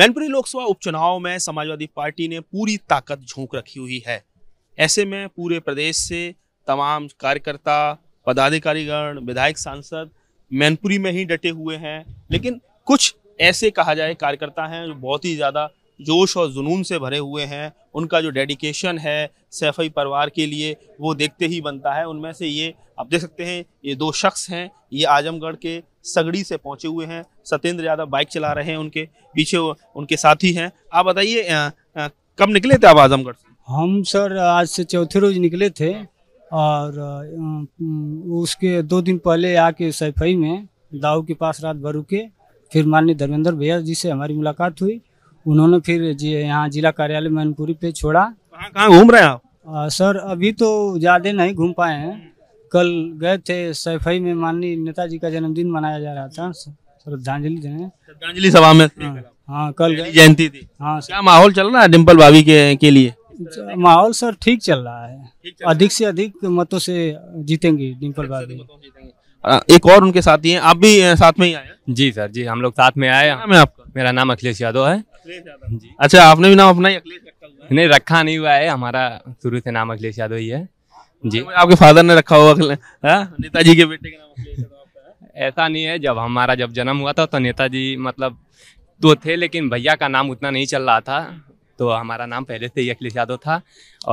मैनपुरी लोकसभा उपचुनाव में समाजवादी पार्टी ने पूरी ताकत झोंक रखी हुई है ऐसे में पूरे प्रदेश से तमाम कार्यकर्ता पदाधिकारीगण विधायक सांसद मैनपुरी में ही डटे हुए हैं लेकिन कुछ ऐसे कहा जाए कार्यकर्ता हैं जो बहुत ही ज़्यादा जोश और जुनून से भरे हुए हैं उनका जो डेडिकेशन है सैफई परिवार के लिए वो देखते ही बनता है उनमें से ये आप देख सकते हैं ये दो शख्स हैं ये आजमगढ़ के सगड़ी से पहुंचे हुए हैं सत्येंद्र यादव बाइक चला रहे हैं उनके पीछे उनके साथी हैं आप बताइए कब निकले थे आप आजमगढ़ से हम सर आज से चौथे रोज निकले थे और उसके दो दिन पहले आके सैफई में दाऊ के पास रात भर रुके फिर माननीय धर्मेंद्र भैया जी से हमारी मुलाकात हुई उन्होंने फिर यहाँ जिला कार्यालय मैनपुरी पे छोड़ा कहाँ घूम रहे हैं आप सर अभी तो ज़्यादा नहीं घूम पाए हैं कल गए थे सैफई में माननीय नेताजी का जन्मदिन मनाया जा रहा था श्रद्धांजलि देने श्रद्धांजलि सभा में हाँ, हाँ कल जयंती थी हाँ क्या माहौल चल रहा है डिम्पल भाभी के, के लिए माहौल सर ठीक चल रहा है अधिक से अधिक मतों से जीतेंगे डिम्पल भाभी एक और उनके साथी हैं आप भी साथ में ही आए जी सर जी हम लोग साथ में आए हैं आपका मेरा नाम अखिलेश यादव है अच्छा आपने भी नाम अपना ही नहीं रखा नहीं हुआ है हमारा शुरू से नाम अखिलेश यादव ही है हाँ, जी आपके फादर ने रखा हुआ हाँ? नेताजी के बेटे के नाम अखिलेश यादव ऐसा नहीं है जब हमारा जब जन्म हुआ था तो नेताजी मतलब तो थे लेकिन भैया का नाम उतना नहीं चल रहा था तो हमारा नाम पहले से ही अखिलेश यादव था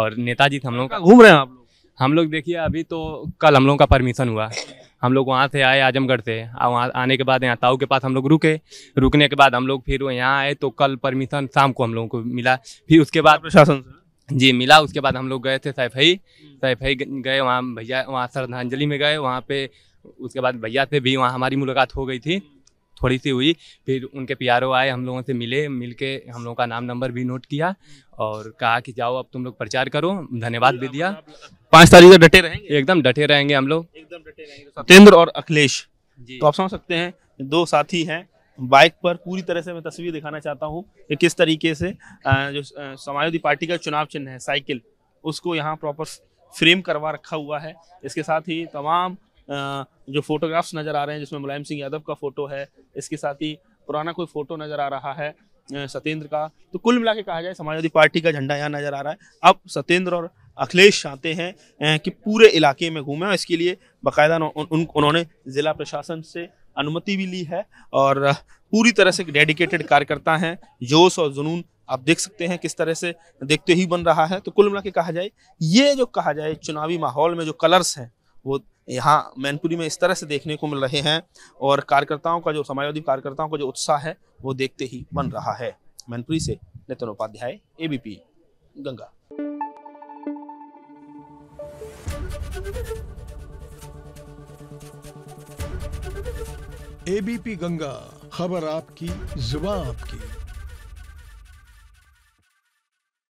और नेताजी हम लोग घूम रहे हैं आप लोग हम लोग देखिए अभी तो कल हम लोगों का परमिशन हुआ हम लोग वहाँ से आए आजमगढ़ से वहाँ आने के बाद यहाँ ताऊ के पास हम लोग रुके रुकने के बाद हम लोग फिर यहाँ आए तो कल परमिशन शाम को हम लोगों को मिला फिर उसके बाद प्रशासन जी मिला उसके बाद हम लोग गए थे सैफई सैफई गए वहाँ भैया वहाँ श्रद्धांजलि में गए वहाँ पे उसके बाद भैया से भी वहाँ हमारी मुलाकात हो गई थी थोड़ी सी हुई फिर उनके प्यारो आए हम लोगों से मिले मिल के हम लोगों का नाम नंबर भी नोट किया और कहा कि जाओ अब तुम लोग प्रचार करो धन्यवाद भी दिया पाँच तारीख तक डटे रहेंगे एकदम डटे रहेंगे हम लोग एकदम डटे रहेंगे तो सत्येंद्र और अखिलेश तो आप समझ सकते हैं दो साथी हैं बाइक पर पूरी तरह से मैं तस्वीर दिखाना चाहता हूँ कि किस तरीके से जो समाजवादी पार्टी का चुनाव चिन्ह है साइकिल उसको यहाँ प्रॉपर फ्रेम करवा रखा हुआ है इसके साथ ही तमाम जो फोटोग्राफ्स नज़र आ रहे हैं जिसमें मुलायम सिंह यादव का फोटो है इसके साथ ही पुराना कोई फोटो नज़र आ रहा है सत्येंद्र का तो कुल मिला के कहा जाए समाजवादी पार्टी का झंडा यहाँ नज़र आ रहा है अब सत्येंद्र और अखिलेश चाहते हैं कि पूरे इलाके में घूमें और इसके लिए बाकायदा उन, उन्होंने ज़िला प्रशासन से अनुमति भी ली है और पूरी तरह से डेडिकेटेड कार्यकर्ता हैं जोश और जुनून आप देख सकते हैं किस तरह से देखते ही बन रहा है तो कुल मिला के कहा जाए ये जो कहा जाए चुनावी माहौल में जो कलर्स हैं वो यहाँ मैनपुरी में इस तरह से देखने को मिल रहे हैं और कार्यकर्ताओं का जो समाजवादी कार्यकर्ताओं का जो उत्साह है वो देखते ही बन रहा है मैनपुरी से नितिन उपाध्याय एबीपी गंगा एबीपी गंगा खबर आपकी जुबा आपकी